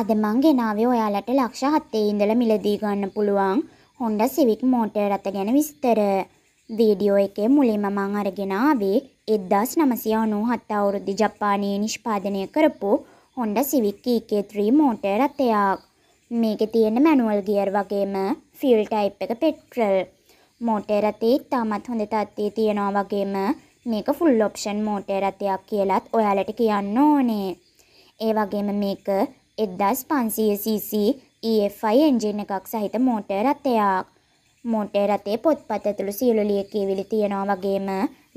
අද මං ගෙනාවේ ඔයාලට ලක්ෂ හත්තේ ඉඳලා මිලදී ගන්න පුළුවන් Honda Civic මෝටර් රථ ගැන විස්තර. වීඩියෝ එකේ මුලින්ම මං අරගෙන ආවේ 1997 අවුරුද්දේ ජපානයේ නිෂ්පාදනය කරපු Honda Civic EK3 මෝටර් රථයක්. මේකේ තියෙන මැනුවල් ගියර් වගේම ෆියුල් ටයිප් එක පෙට්‍රල්. මෝටර් රථේ තාමත් හොඳ තත්ත්වයේ තියෙනවා වගේම මේක ෆුල් ඔප්ෂන් මෝටර් රථයක් කියලත් ඔයාලට කියන්න ඕනේ. ඒ වගේම මේක එදස් පන්සියCC EFI එන්ජින් එකක් සහිත මෝටර් රථයක් මෝටර් රතේ පොත්පත් ඇතුළු සියලු ලියකියවිලි තියෙනවා වගේම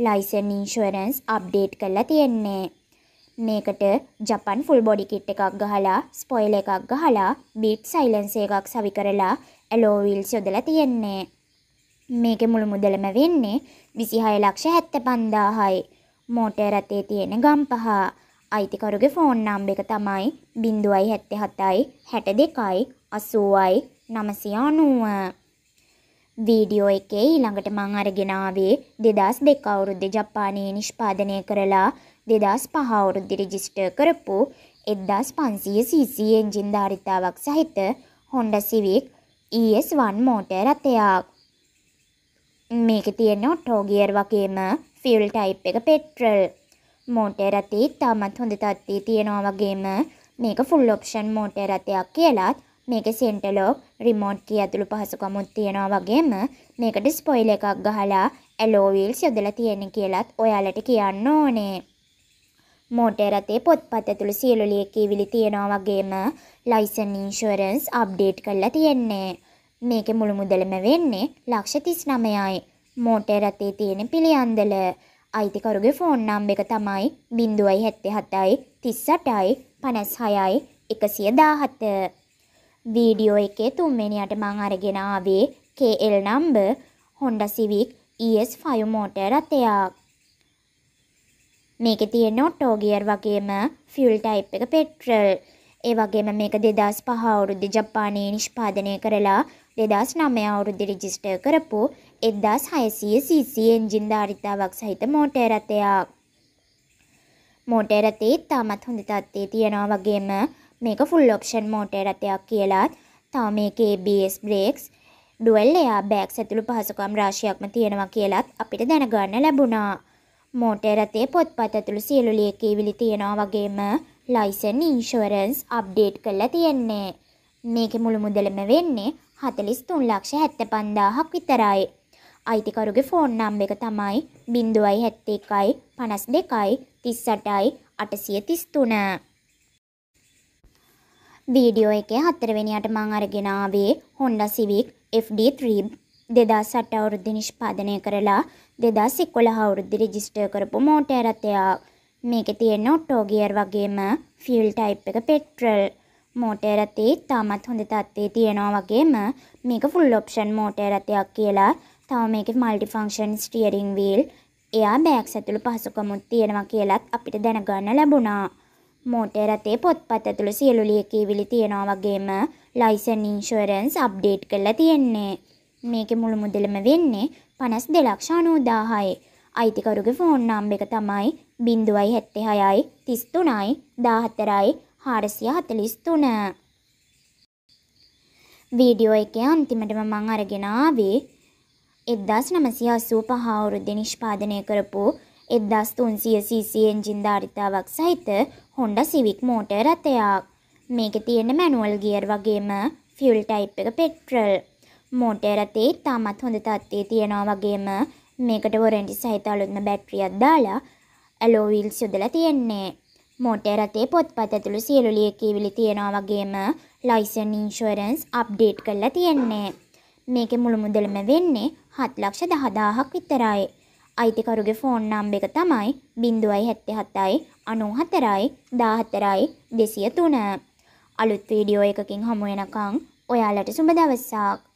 ලයිසන් ඉන්ෂුවරන්ස් අප්ඩේට් කරලා තියෙන්නේ මේකට ජපන් ෆුල් බොඩි කිට් එකක් ගහලා ස්පොයිල් එකක් ගහලා බීට් සයිලන්සර් එකක් සවි කරලා ඇලෝ වීල්ස් යොදලා තියෙන්නේ මේකේ මුළු මුදලම වෙන්නේ 26 ලක්ෂ 75000යි මෝටර් රතේ තියෙන ගම්පහ අයිතිකරුගේ ෆෝන් නම්බ එක තමයි බිඳුවයි හැත්තෙ හතයි හැට දෙකයි අසුවයි නමසියානුව. වීඩියෝ එකේ ඊළඟට මං අරගෙනාවේ දෙදස් දෙක අවුරුද්ද ජපානයේ නිෂ්පාදනය කරලා දෙදස් පහ අවුරුද්ද රෙජිස්ටර් කරපු එද්දාස් පන්සිය සීසී එන්ජින් ධාරිතාවක් සහිත හොන්ඩ සිවික් ES1 මෝටර් රථයක්. මේක තියෙන ඔට්ටෝගියර් වගේම ෆියල් ටයිප් එක පෙට්‍රල්. මෝටේ රතේ තාමත් හොඳ තත්ත්වයේ තියෙනවා වගේම මේක ෆුල් ඔප්ෂන් මෝටේ රතයක් කියලාත් මේකේ සෙන්ටර් ලොක් රිමෝට් කී ඇතුළු පහසුකමුත් තියෙනවා වගේම මේකට ස්පොයිල් එකක් ගහලා ඇලෝ වීල්ස් යොදලා තියෙන කියලාත් ඔයාලට කියන්න ඕනේ. මෝටේ රතේ පොත්පත් ඇතුළු සියලු ලියකියවිලි තියෙනවා වගේම ලයිසන් ඉන්ෂුරන්ස් අප්ඩේට් කරලා තියෙන්නේ. මේකේ මුළු මුදලම වෙන්නේ ලක්ෂ 39යි. මෝටේ රතේ තියෙන පිළියන්දල අයිතිකරුගේ ෆෝන් නම් එක තමයි බිින්දුවයි හැත්තේ හතයි තිස්සටයි පනැස් හයයි එකසිය දාහත්ත. වීඩියෝ එකේ තුන්වෙනියට මං අරගෙනාවේ KL number Honda Civic ES5 motor රථයක්. මේක තියෙන ඔට්ටෝ ගියර් වගේම ෆියුල් ටයිප් එක පෙට්‍රල්. ඒ වගේම මේක 2005 අවුරුද්දේ ජපානයේ නිෂ්පාදනය කරලා 2009 අවුරුද්දේ රෙජිස්ටර් කරපු එදදාස් හයසය සිසි එන්ජින් ධාරිතාවක් සහිත මෝටේරතයක්. මෝටේරතේ තාමත් හොඳ තත්වේ තියෙනවා වගේම මේක ෆුල් ඔක්ෂන් මෝටේරතයක් කියලාත් තව මේකේ BS brakes dual air bag ඇතුළු පහසුකම් රාශියක්ම තියෙනවා කියලත් අපිට දැනගන්න ලැබුණා. මෝටේ රතේ පොත්පත් ඇතුළු සියලු ලියකීවිලි තියෙනවා වගේම ලයිසන් ඉන්ෂුවරන්ස් අප්ඩේට් කරලා තියෙන්නේ. මේකේ මුළු මුදලම වෙන්නේ 43 ලක්ෂ 75000ක් විතරයි. අයිතිකරුගේ ෆෝන් නම් එක තමයි බිින්දුවයි හැත්ත එකයි පනස් දෙකයි තිස්සටයි අටසිය තිස්තුන. වීඩියෝ එක හත්තරවෙනියට මං අරගෙනාවේ හොන්ඩ සිවික් FD3 දෙදා සට අවුරුද්ධ නිෂ්පාදනය කරලා දෙදා සික්කොල හවුරුද්ධි රජිස්ටය කරපු මෝටඇරතයා මේක තියෙන ඔට්ටෝගියර් වගේම ෆිල් ටයිප් එක පෙට්‍රල් මෝටඇරතේ තාමත් හොඳ තත්වේ තියෙනවා වගේම මේක ෆුල් ඔප්ෂන් මෝටඇරතයක් කියලා තව මේකේ multi function steering wheel air bags ඇතුළු පහසුකමුත් තියෙනවා කියලත් අපිට දැනගන්න ලැබුණා. මෝටර් රථේ පොත්පත් ඇතුළු සියලු ලියකියවිලි තියෙනවා වගේම ලයිසන් ඉන්ෂුරන්ස් අප්ඩේට් කරලා තියෙන්නේ. මේකේ මුළු මුදලම වෙන්නේ 52900යි. අයිතිකරුගේ ෆෝන් නම් එක තමයි 076යි 33යි 14යි 443. වීඩියෝ එකේ අන්තිමටම මම අරගෙන ආවේ එද්දාස් නමසි අසූ පහවුරුද්ද නිෂ්පාදනය කරපු එද්දස් තුන්සිය සීසියෙන් ජින්ධාරිතාවක් සහිත හොන්ඩ සිවික් මෝට රථයක්. මේක තියෙන මැනුවල් ගියර් වගේම ෆියල් ටයිප් එක පෙට්‍රල්. මෝටේ රතේ තාමත් හොඳ තත්ත්වයේ තියෙනවා වගේම මේකට වොරන්ටි සහිත අලුත්ම බැටරියක් දාලා ඇලෝවිල් යොදලා තියෙන්නේ. මෝටේ රතේ පොත්පත් ඇතුළු සියලු ලියකියවිලි තියෙනවා වගේම ලයිසන් ඉන්ෂුරන්ස් අප්ඩේට් කරලා තියෙන්නේ. මේකේ මුළු මුදලම වෙන්නේ 7,10,000ක් විතරයි. අයිතිකරුගේ ෆෝන් නම්බර එක තමයි 077යි 94යි 14යි 203. අලුත් වීඩියෝ එකකින් හමු වෙනකන් ඔයාලට සුබ දවසක්.